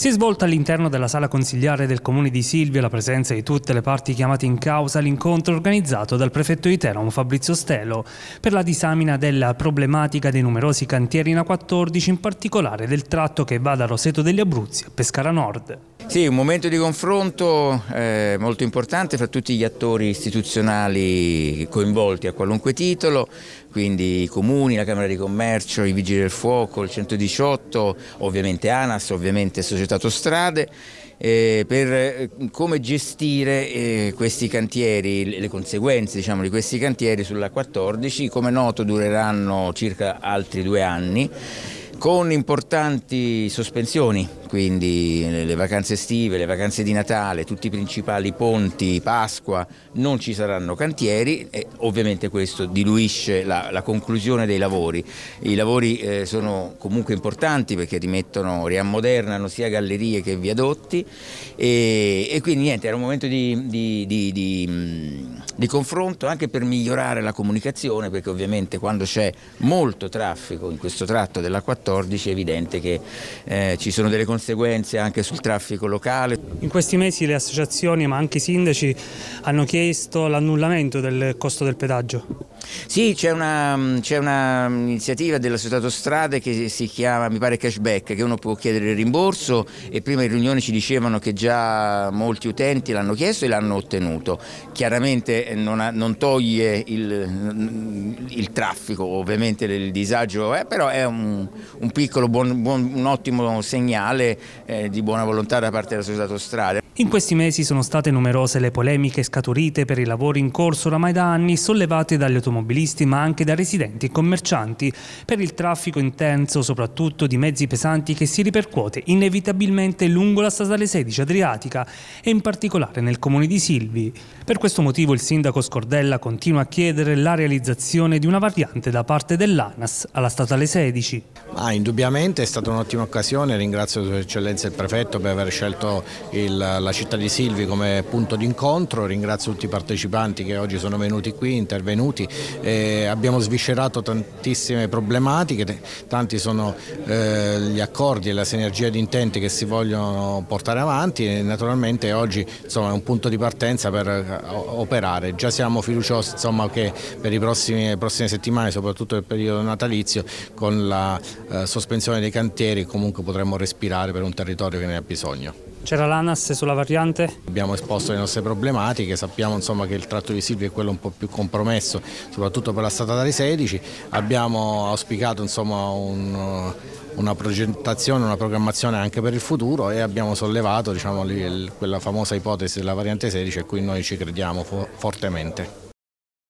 Si è svolta all'interno della sala consigliare del comune di Silvio la presenza di tutte le parti chiamate in causa l'incontro organizzato dal prefetto di Teramo Fabrizio Stelo per la disamina della problematica dei numerosi cantieri in A14 in particolare del tratto che va da Roseto degli Abruzzi a Pescara Nord. Sì, un momento di confronto eh, molto importante fra tutti gli attori istituzionali coinvolti a qualunque titolo, quindi i comuni, la Camera di Commercio, i Vigili del Fuoco, il 118, ovviamente ANAS, ovviamente Società Autostrade, eh, per eh, come gestire eh, questi cantieri, le conseguenze diciamo, di questi cantieri sulla 14, come noto dureranno circa altri due anni con importanti sospensioni, quindi le vacanze estive, le vacanze di Natale, tutti i principali ponti, Pasqua, non ci saranno cantieri e ovviamente questo diluisce la, la conclusione dei lavori. I lavori eh, sono comunque importanti perché rimettono, riammodernano sia gallerie che viadotti e, e quindi niente, era un momento di, di, di, di di confronto anche per migliorare la comunicazione perché ovviamente quando c'è molto traffico in questo tratto della 14 è evidente che eh, ci sono delle conseguenze anche sul traffico locale. In questi mesi le associazioni ma anche i sindaci hanno chiesto l'annullamento del costo del pedaggio. Sì, c'è una, mm, c'è una iniziativa dell'associato che si chiama, mi pare, cashback, che uno può chiedere il rimborso e prima in riunione ci dicevano che già molti utenti l'hanno chiesto e l'hanno ottenuto. Chiaramente eh, non, ha, non toglie il, mm, il, traffico, ovviamente il disagio, eh, però è un, un piccolo, buon, buon, un ottimo segnale eh, di buona volontà da parte della società strade. In questi mesi sono state numerose le polemiche scaturite per i lavori in corso oramai da anni sollevate dagli automobilisti ma anche da residenti e commercianti per il traffico intenso soprattutto di mezzi pesanti che si ripercuote inevitabilmente lungo la statale 16 Adriatica e in particolare nel comune di Silvi. Per questo motivo il sindaco Scordella continua a chiedere la realizzazione di una variante da parte dell'ANAS alla statale 16. Ah, indubbiamente è stata un'ottima occasione, ringrazio Sua Eccellenza il Prefetto per aver scelto il, la la città di Silvi come punto d'incontro, ringrazio tutti i partecipanti che oggi sono venuti qui, intervenuti, eh, abbiamo sviscerato tantissime problematiche, tanti sono eh, gli accordi e la sinergia di intenti che si vogliono portare avanti e naturalmente oggi insomma, è un punto di partenza per eh, operare, già siamo fiduciosi insomma, che per le prossime settimane, soprattutto nel periodo natalizio, con la eh, sospensione dei cantieri comunque potremo respirare per un territorio che ne ha bisogno. C'era l'ANAS sulla variante? Abbiamo esposto le nostre problematiche, sappiamo insomma, che il tratto di Silvia è quello un po' più compromesso, soprattutto per la statale 16. Abbiamo auspicato insomma, un, una progettazione, una programmazione anche per il futuro e abbiamo sollevato diciamo, quella famosa ipotesi della variante 16 a cui noi ci crediamo fortemente.